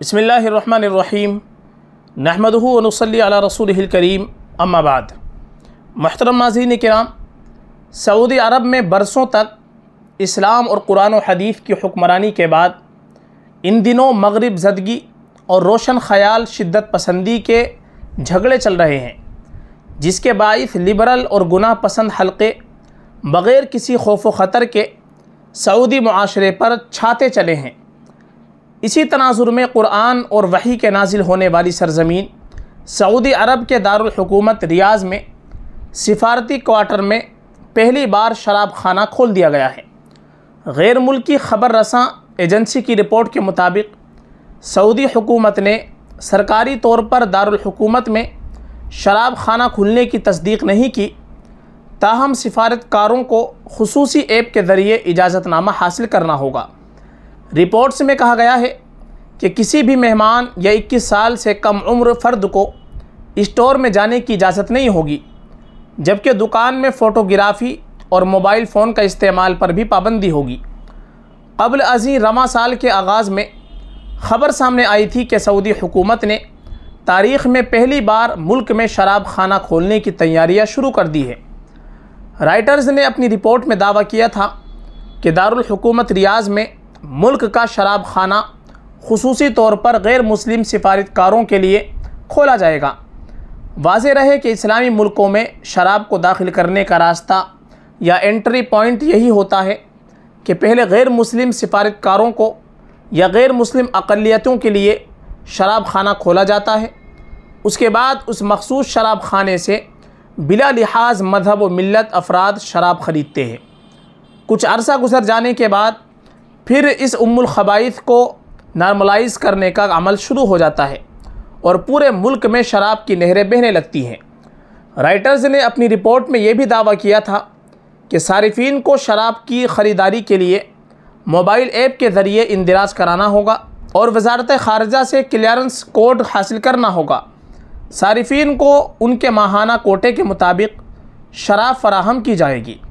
بسم اللہ الرحمن الرحیم و نصلی علی رسول الکریم اما بعد محترم ناظرین کرام سعودی عرب میں برسوں تک اسلام اور قرآن و حدیث کی حکمرانی کے بعد ان دنوں مغرب زدگی اور روشن خیال شدت پسندی کے جھگڑے چل رہے ہیں جس کے باعث لبرل اور گناہ پسند حلقے بغیر کسی خوف و خطر کے سعودی معاشرے پر چھاتے چلے ہیں اسی تناظر میں قرآن اور وحی کے نازل ہونے والی سرزمین سعودی عرب کے دارالحکومت ریاض میں سفارتی کوارٹر میں پہلی بار شراب خانہ کھول دیا گیا ہے غیر ملکی خبر رساں ایجنسی کی رپورٹ کے مطابق سعودی حکومت نے سرکاری طور پر دارالحکومت میں شراب خانہ کھلنے کی تصدیق نہیں کی تاہم سفارتکاروں کو خصوصی ایپ کے ذریعے اجازت نامہ حاصل کرنا ہوگا رپورٹس میں کہا گیا ہے کہ کسی بھی مہمان یا اکیس سال سے کم عمر فرد کو اسٹور میں جانے کی اجازت نہیں ہوگی جبکہ دکان میں فوٹوگرافی اور موبائل فون کا استعمال پر بھی پابندی ہوگی قبل ازیں رواں سال کے آغاز میں خبر سامنے آئی تھی کہ سعودی حکومت نے تاریخ میں پہلی بار ملک میں شراب خانہ کھولنے کی تیاریاں شروع کر دی ہے رائٹرز نے اپنی رپورٹ میں دعویٰ کیا تھا کہ دارالحکومت ریاض میں ملک کا شراب خانہ خصوصی طور پر غیر مسلم سفارتکاروں کے لیے کھولا جائے گا واضح رہے کہ اسلامی ملکوں میں شراب کو داخل کرنے کا راستہ یا انٹری پوائنٹ یہی ہوتا ہے کہ پہلے غیر مسلم سفارتکاروں کو یا غیر مسلم اقلیتوں کے لیے شراب خانہ کھولا جاتا ہے اس کے بعد اس مخصوص شراب خانے سے بلا لحاظ مذہب و ملت افراد شراب خریدتے ہیں کچھ عرصہ گزر جانے کے بعد پھر اس ام الخبائث کو نارملائز کرنے کا عمل شروع ہو جاتا ہے اور پورے ملک میں شراب کی نہریں بہنے لگتی ہیں رائٹرز نے اپنی رپورٹ میں یہ بھی دعویٰ کیا تھا کہ صارفین کو شراب کی خریداری کے لیے موبائل ایپ کے ذریعے اندراج کرانا ہوگا اور وزارت خارجہ سے کلیئرنس کوڈ حاصل کرنا ہوگا صارفین کو ان کے ماہانہ کوٹے کے مطابق شراب فراہم کی جائے گی